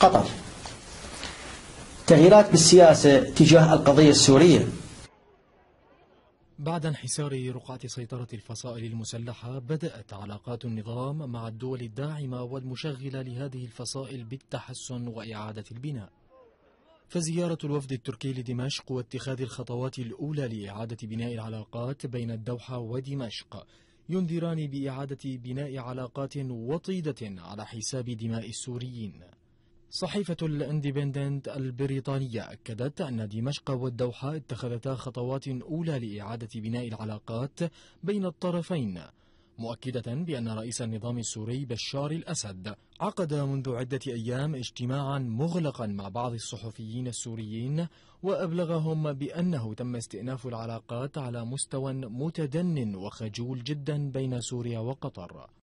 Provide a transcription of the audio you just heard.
قطر تغييرات بالسياسة تجاه القضية السورية بعد انحسار رقعة سيطرة الفصائل المسلحة بدأت علاقات النظام مع الدول الداعمة والمشغلة لهذه الفصائل بالتحسن وإعادة البناء فزيارة الوفد التركي لدمشق واتخاذ الخطوات الأولى لإعادة بناء العلاقات بين الدوحة ودمشق ينذران بإعادة بناء علاقات وطيدة على حساب دماء السوريين صحيفة الاندبندنت البريطانية أكدت أن دمشق والدوحة اتخذتا خطوات أولى لإعادة بناء العلاقات بين الطرفين مؤكدة بأن رئيس النظام السوري بشار الأسد عقد منذ عدة أيام اجتماعا مغلقا مع بعض الصحفيين السوريين وأبلغهم بأنه تم استئناف العلاقات على مستوى متدن وخجول جدا بين سوريا وقطر